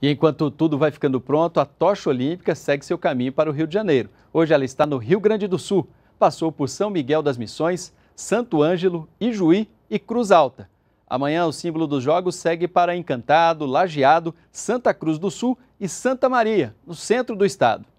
E enquanto tudo vai ficando pronto, a tocha olímpica segue seu caminho para o Rio de Janeiro. Hoje ela está no Rio Grande do Sul, passou por São Miguel das Missões, Santo Ângelo, Ijuí e Cruz Alta. Amanhã o símbolo dos jogos segue para Encantado, Lajeado, Santa Cruz do Sul e Santa Maria, no centro do estado.